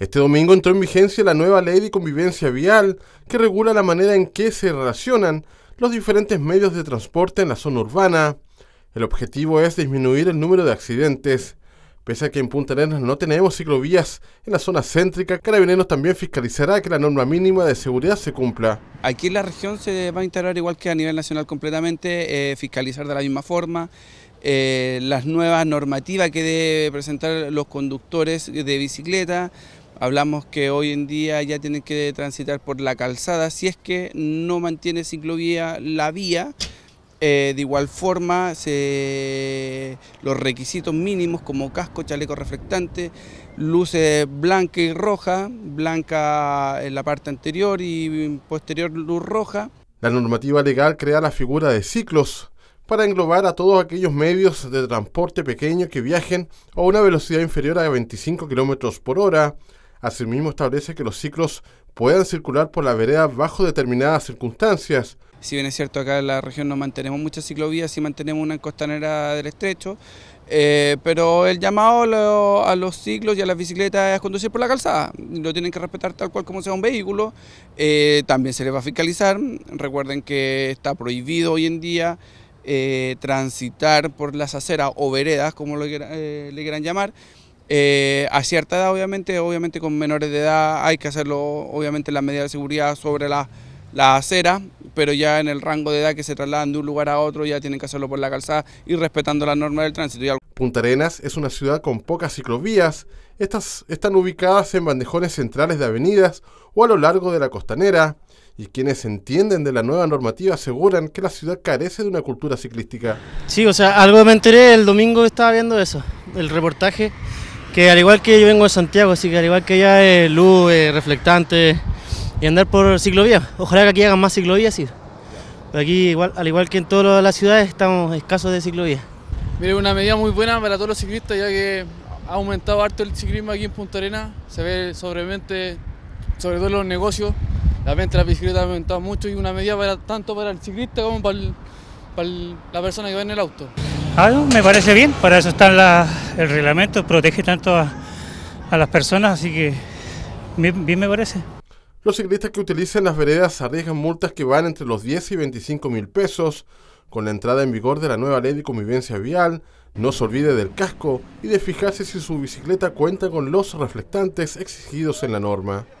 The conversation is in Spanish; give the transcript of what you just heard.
Este domingo entró en vigencia la nueva ley de convivencia vial que regula la manera en que se relacionan los diferentes medios de transporte en la zona urbana. El objetivo es disminuir el número de accidentes. Pese a que en Punta Arenas no tenemos ciclovías en la zona céntrica, Carabineros también fiscalizará que la norma mínima de seguridad se cumpla. Aquí en la región se va a integrar igual que a nivel nacional completamente, eh, fiscalizar de la misma forma. Eh, las nuevas normativas que deben presentar los conductores de bicicleta, Hablamos que hoy en día ya tienen que transitar por la calzada si es que no mantiene ciclovía la vía. Eh, de igual forma, los requisitos mínimos como casco, chaleco reflectante, luces blanca y roja, blanca en la parte anterior y posterior luz roja. La normativa legal crea la figura de ciclos para englobar a todos aquellos medios de transporte pequeño que viajen a una velocidad inferior a 25 km por hora Asimismo, establece que los ciclos puedan circular por la vereda bajo determinadas circunstancias. Si bien es cierto, acá en la región no mantenemos muchas ciclovías, sí mantenemos una en Costanera del Estrecho, eh, pero el llamado a los ciclos y a las bicicletas es conducir por la calzada. Lo tienen que respetar tal cual como sea un vehículo. Eh, también se les va a fiscalizar. Recuerden que está prohibido hoy en día eh, transitar por las aceras o veredas, como le quieran llamar. Eh, a cierta edad, obviamente, obviamente con menores de edad hay que hacerlo, obviamente, la medidas de seguridad sobre la, la acera, pero ya en el rango de edad que se trasladan de un lugar a otro ya tienen que hacerlo por la calzada y respetando la norma del tránsito. Punta Arenas es una ciudad con pocas ciclovías. Estas están ubicadas en bandejones centrales de avenidas o a lo largo de la costanera y quienes entienden de la nueva normativa aseguran que la ciudad carece de una cultura ciclística. Sí, o sea, algo me enteré el domingo estaba viendo eso, el reportaje que al igual que yo vengo de Santiago, así que al igual que allá es eh, luz, es eh, reflectante y andar por ciclovía. Ojalá que aquí hagan más ciclovías, sí. Pero aquí, igual, al igual que en todas las ciudades, estamos escasos de ciclovías. Mire, una medida muy buena para todos los ciclistas, ya que ha aumentado harto el ciclismo aquí en Punta Arena. Se ve sobremente, sobre todo en los negocios, la venta de la bicicleta ha aumentado mucho y una medida para, tanto para el ciclista como para, la persona que va en el auto me parece bien, para eso está el reglamento, protege tanto a, las personas, así que bien me parece. Los ciclistas que utilizan las veredas arriesgan multas que van entre los 10 y 25 mil pesos. Con la entrada en vigor de la nueva ley de convivencia vial, no se olvide del casco y de fijarse si su bicicleta cuenta con los reflectantes exigidos en la norma.